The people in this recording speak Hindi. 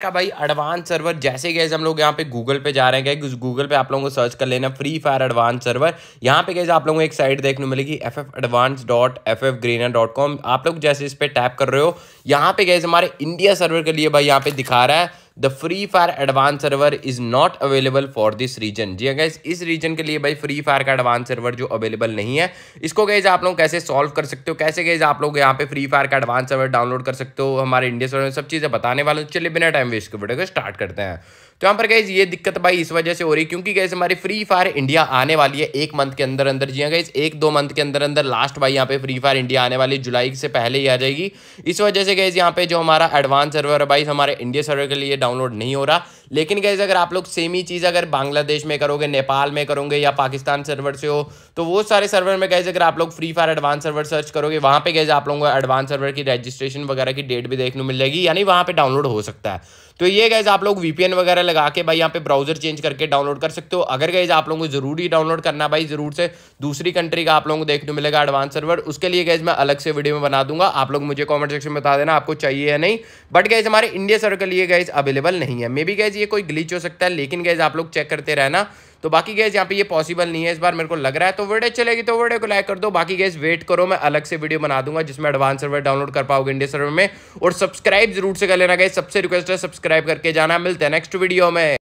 का भाई एडवांस सर्वर जैसे गैस हम लोग यहाँ पे गूगल पे जा रहे हैं गए गूगल पे आप लोगों को सर्च कर लेना फ्री फायर एडवांस सर्वर यहाँ पे गैस आप लोगों को एक साइट देखने मिलेगी F F advance dot F F greener dot com आप लोग जैसे इस पर टैप कर रहे हो यहाँ पे गैस हमारे इंडिया सर्वर के लिए भाई यहाँ पे दिखा रहा है the free fire advance server is not available for this region जी गैस हाँ इस रीजन के लिए भाई फ्री फायर का एडवांस सर्वर जो अवेलेबल नहीं है इसको गैज आप लोग कैसे सॉल्व कर सकते हो कैसे गैज आप लोग यहाँ पे फ्री फायर का एडवांस सर्वर डाउनलोड कर सकते हो हमारे इंडिया सर्वर में सब चीज़ें बताने वाले चलिए बिना टाइम वेस्ट के वीडियो को स्टार्ट करते हैं तो यहाँ पर गैस ये दिक्कत भाई इस वजह से हो रही है क्योंकि गैस हमारी फ्री फायर इंडिया आने वाली है एक मंथ के अंदर अंदर जी हाँ गैस एक दो मंथ के अंदर अंदर लास्ट भाई यहाँ पे फ्री फायर इंडिया आने वाली जुलाई से पहले ही आ जाएगी इस वजह से गैस यहाँ पे जो हमारा एडवांस सर्वर है भाई हमारे इंडिया सर्वर के लिए डाउनलोड नहीं हो रहा लेकिन गैज़ अगर आप लोग सेम ही चीज़ अगर बांग्लादेश में करोगे नेपाल में करोगे या पाकिस्तान सर्वर से हो तो वो सारे सर्वर में गैज़ अगर आप लोग free fire advance server search करोगे वहाँ पे गैज़ आप लोगों को एडवांस सर्वर की रजिस्ट्रेशन वगैरह की डेट भी देखने मिल जाएगी यानी वहाँ पर डाउनलोड हो सकता है तो ये गैज़ आप लोग वीपीएन वगैरह लगा के भाई यहाँ पे ब्राउजर चेंज करके डाउनलोड कर सकते हो अगर गैज़ आप लोगों को जरूरी डाउनलोड करना भाई जरूर से दूसरी कंट्री का आप लोगों को देखने मिलेगा एडवांस सर्वर उसके लिए गैज़ मैं अलग से वीडियो में बना दूंगा आप लोग मुझे कॉमेंट सेक्शन में बता देना आपको चाहिए या नहीं बट गैज़ हमारे इंडिया सर्वर के लिए गैज़ अवेलेबल अवेलेबल नहीं है मे बी गैज ये कोई ग्लीच हो सकता है लेकिन गैज आप लोग चेक करते रहना तो बाकी गैस यहाँ पे ये पॉसिबल नहीं है इस बार मेरे को लग रहा है तो वीडियो चलेगी तो वीडियो को लाइक कर दो बाकी गैस वेट करो मैं अलग से वीडियो बना दूंगा जिसमें एडवांस सर्वर डाउनलोड कर पाओगे इंडिया सर्वर में और सब्सक्राइब जरूर से कर लेना गैस सबसे रिक्वेस्ट है सब्सक्राइब करके जाना मिलते हैं नेक्स्ट वीडियो में